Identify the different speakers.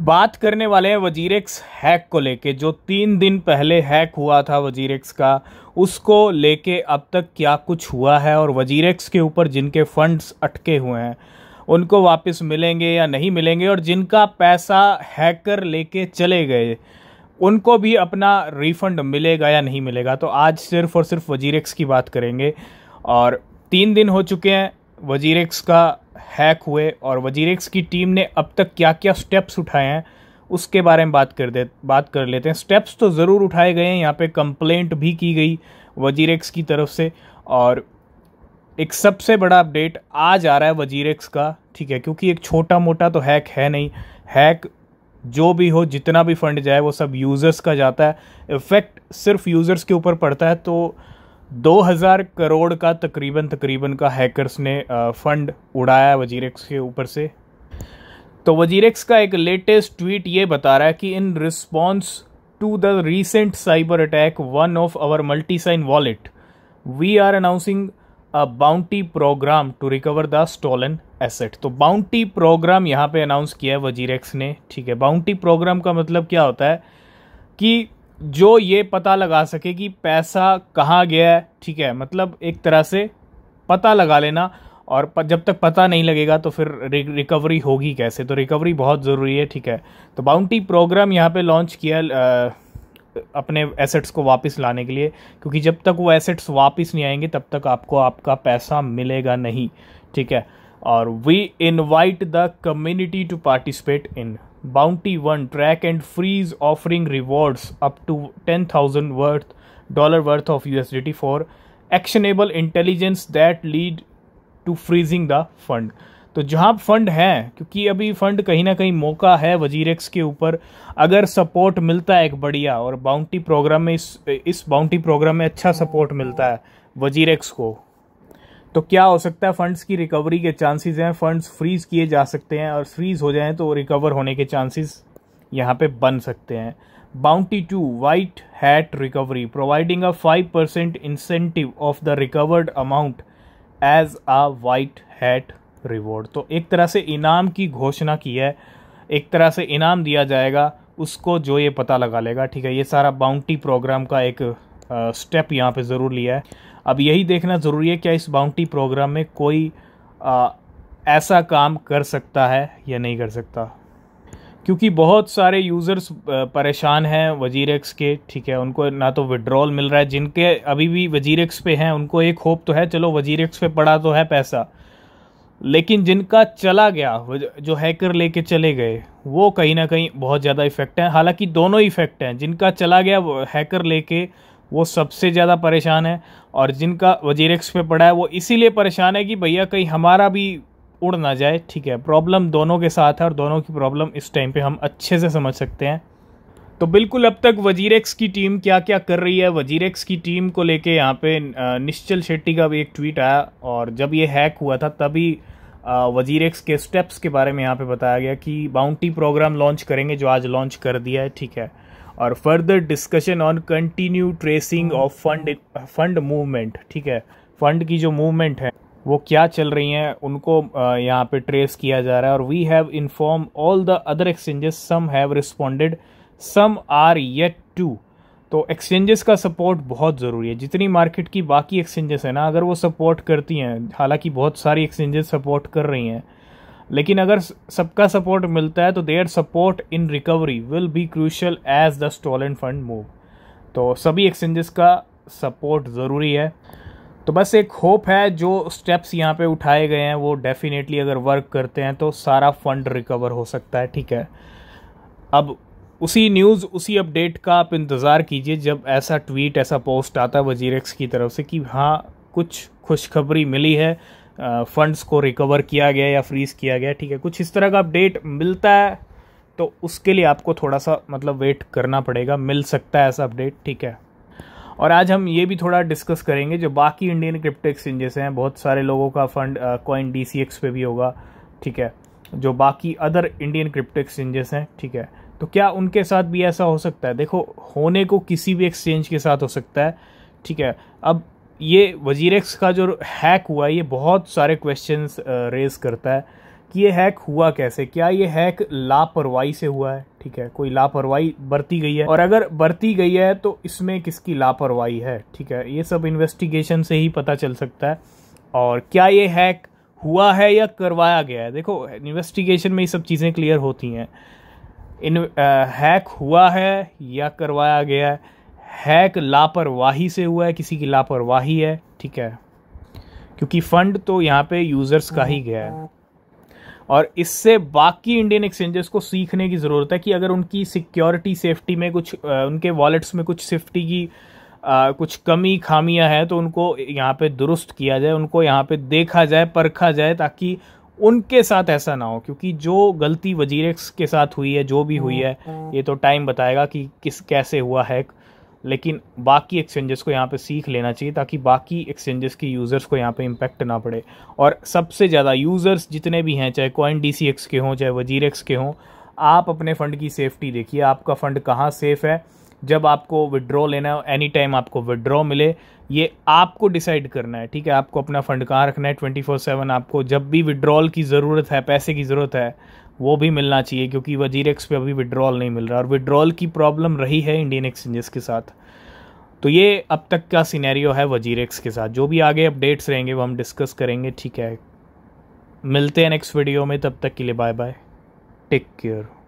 Speaker 1: बात करने वाले हैं वजीरक्स हैक को लेके जो तीन दिन पहले हैक हुआ था वजीरक्स का उसको लेके अब तक क्या कुछ हुआ है और वजीरेक्स के ऊपर जिनके फंड्स अटके हुए हैं उनको वापस मिलेंगे या नहीं मिलेंगे और जिनका पैसा हैकर लेके चले गए उनको भी अपना रिफंड मिलेगा या नहीं मिलेगा तो आज सिर्फ और सिर्फ वजीरेक्स की बात करेंगे और तीन दिन हो चुके हैं वजीरेक्स का हैक हुए और वजीरेक्स की टीम ने अब तक क्या क्या स्टेप्स उठाए हैं उसके बारे में बात कर दे बात कर लेते हैं स्टेप्स तो ज़रूर उठाए गए हैं यहाँ पे कंप्लेंट भी की गई वजीरेक्स की तरफ से और एक सबसे बड़ा अपडेट आज आ रहा है वजीरेक्स का ठीक है क्योंकि एक छोटा मोटा तो हैक है नहीं हैक जो भी हो जितना भी फंड जाए वो सब यूज़र्स का जाता है इफ़ेक्ट सिर्फ यूज़र्स के ऊपर पड़ता है तो 2000 करोड़ का तकरीबन तकरीबन का हैकर्स ने फ़ंड उड़ाया वजीरेक्स के ऊपर से तो वजीरेक्स का एक लेटेस्ट ट्वीट ये बता रहा है कि in response to the recent cyber attack one of our multi sign wallet we are announcing a bounty program to recover the stolen asset तो बाउंटी प्रोग्राम यहाँ पे अनाउंस किया है वजीरेक्स ने ठीक है बाउंटी प्रोग्राम का मतलब क्या होता है कि जो ये पता लगा सके कि पैसा कहाँ गया है ठीक है मतलब एक तरह से पता लगा लेना और जब तक पता नहीं लगेगा तो फिर रिकवरी होगी कैसे तो रिकवरी बहुत ज़रूरी है ठीक है तो बाउंटी प्रोग्राम यहाँ पे लॉन्च किया आ, अपने एसेट्स को वापस लाने के लिए क्योंकि जब तक वो एसेट्स वापस नहीं आएंगे तब तक आपको आपका पैसा मिलेगा नहीं ठीक है और we invite the community to participate in bounty one track and freeze offering rewards up to ten thousand worth dollar worth of U S D T for actionable intelligence that lead to freezing the fund तो जहाँ fund हैं क्योंकि अभी fund कहीं ना कहीं मौका है वजीर के ऊपर अगर सपोर्ट मिलता है एक बढ़िया और बाउंटी प्रोग्राम में इस इस बाउंटी प्रोग्राम में अच्छा सपोर्ट मिलता है वजीर एक्स को तो क्या हो सकता है फंड्स की रिकवरी के चांसेस हैं फंड्स फ्रीज किए जा सकते हैं और फ्रीज हो जाएं तो रिकवर होने के चांसेस यहाँ पे बन सकते हैं bounty to white hat recovery providing a five percent incentive of the recovered amount as a white hat reward तो एक तरह से इनाम की घोषणा की है एक तरह से इनाम दिया जाएगा उसको जो ये पता लगा लेगा ठीक है ये सारा बाउंटी प्रोग्राम का एक स्टेप यहाँ पे ज़रूर लिया है अब यही देखना ज़रूरी है क्या इस बाउंटी प्रोग्राम में कोई आ, ऐसा काम कर सकता है या नहीं कर सकता क्योंकि बहुत सारे यूज़र्स परेशान हैं वजीर एक्स के ठीक है उनको ना तो विड्रॉल मिल रहा है जिनके अभी भी वजीर एक्स पे हैं उनको एक होप तो है चलो वजीर एक्स पे पड़ा तो है पैसा लेकिन जिनका चला गया जो हैकर लेके चले गए वो कहीं ना कहीं बहुत ज़्यादा इफेक्ट है हालांकि दोनों इफेक्ट हैं जिनका चला गया हैकर लेके वो सबसे ज़्यादा परेशान है और जिनका वजीरक्स पे पड़ा है वो इसीलिए परेशान है कि भैया कहीं हमारा भी उड़ ना जाए ठीक है प्रॉब्लम दोनों के साथ है और दोनों की प्रॉब्लम इस टाइम पे हम अच्छे से समझ सकते हैं तो बिल्कुल अब तक एक्स की टीम क्या क्या कर रही है वजीरक्स की टीम को लेके यहाँ पे निश्चल शेट्टी का भी एक ट्वीट आया और जब ये हैक हुआ था तभी वजीरक्स के स्टेप्स के बारे में यहाँ पे बताया गया कि बाउंटी प्रोग्राम लॉन्च करेंगे जो आज लॉन्च कर दिया है ठीक है और further discussion on continue tracing of fund fund movement ठीक है फंड की जो मूवमेंट है वो क्या चल रही हैं उनको यहाँ पे ट्रेस किया जा रहा है और we have inform all the other exchanges some have responded some are yet to तो एक्सचेंजेस का सपोर्ट बहुत ज़रूरी है जितनी मार्केट की बाकी एक्सचेंजेस है ना अगर वो सपोर्ट करती हैं हालांकि बहुत सारी एक्सचेंजेस सपोर्ट कर रही हैं लेकिन अगर सबका सपोर्ट मिलता है तो their support in recovery will be crucial as the and fund move तो सभी एक्सचेंजेस का सपोर्ट ज़रूरी है तो बस एक होप है जो स्टेप्स यहाँ पे उठाए गए हैं वो डेफिनेटली अगर वर्क करते हैं तो सारा फंड रिकवर हो सकता है ठीक है अब उसी न्यूज़ उसी अपडेट का आप इंतज़ार कीजिए जब ऐसा ट्वीट ऐसा पोस्ट आता है वजीरक्स की तरफ से कि हाँ कुछ खुशखबरी मिली है फंड्स को रिकवर किया गया या फ्रीज किया गया ठीक है कुछ इस तरह का अपडेट मिलता है तो उसके लिए आपको थोड़ा सा मतलब वेट करना पड़ेगा मिल सकता है ऐसा अपडेट ठीक है और आज हम ये भी थोड़ा डिस्कस करेंगे जो बाकी इंडियन क्रिप्टो एक्सचेंजेस हैं बहुत सारे लोगों का fund CoinDCX पे भी होगा ठीक है जो बाकी अदर इंडियन क्रिप्टो एक्सचेंजेस हैं ठीक है तो क्या उनके साथ भी ऐसा हो सकता है देखो होने को किसी भी एक्सचेंज के साथ हो सकता है ठीक है अब ये वजीरेक्स का जो हैक हुआ ये बहुत सारे क्वेश्चंस रेज करता है कि ये हैक हुआ कैसे क्या ये हैक लापरवाही से हुआ है ठीक है कोई लापरवाही बरती गई है और अगर बरती गई है तो इसमें किसकी लापरवाही है ठीक है ये सब इन्वेस्टिगेशन से ही पता चल सकता है और क्या ये हैक हुआ है या करवाया गया है देखो इन्वेस्टिगेशन में ये सब चीज़ें क्लियर होती हैं इन आ, हैक हुआ है या करवाया गया है हैक लापरवाही से हुआ है किसी की लापरवाही है ठीक है क्योंकि फंड तो यहाँ पे यूज़र्स का ही गया है और इससे बाकी इंडियन एक्सचेंजेस को सीखने की ज़रूरत है कि अगर उनकी सिक्योरिटी सेफ्टी में कुछ उनके वॉलेट्स में कुछ सेफ्टी की आ, कुछ कमी खामियां हैं तो उनको यहाँ पे दुरुस्त किया जाए उनको यहाँ पे देखा जाए परखा जाए ताकि उनके साथ ऐसा ना हो क्योंकि जो गलती वजीरेक्स के साथ हुई है जो भी हुई है ये तो टाइम बताएगा कि किस कैसे हुआ हैक लेकिन बाकी एक्सचेंजेस को यहाँ पे सीख लेना चाहिए ताकि बाकी एक्सचेंजेस के यूज़र्स को यहाँ पे इम्पैक्ट ना पड़े और सबसे ज़्यादा यूज़र्स जितने भी हैं चाहे कॉइन डी के हों चाहे वजीर के हों आप अपने फ़ंड की सेफ्टी देखिए आपका फ़ंड कहाँ सेफ़ है जब आपको विड्रॉ लेना है एनी टाइम आपको विड्रॉ मिले ये आपको डिसाइड करना है ठीक है आपको अपना फ़ंड कहाँ रखना है ट्वेंटी फोर सेवन आपको जब भी विड्रॉल की ज़रूरत है पैसे की ज़रूरत है वो भी मिलना चाहिए क्योंकि वजीर एक्स पे अभी विड्रॉल नहीं मिल रहा और विड्रॉल की प्रॉब्लम रही है इंडियन एक्सचेंजेस के साथ तो ये अब तक का सिनेरियो है वजीर एक्स के साथ जो भी आगे अपडेट्स रहेंगे वो हम डिस्कस करेंगे ठीक है मिलते हैं नेक्स्ट वीडियो में तब तक के लिए बाय बाय टेक केयर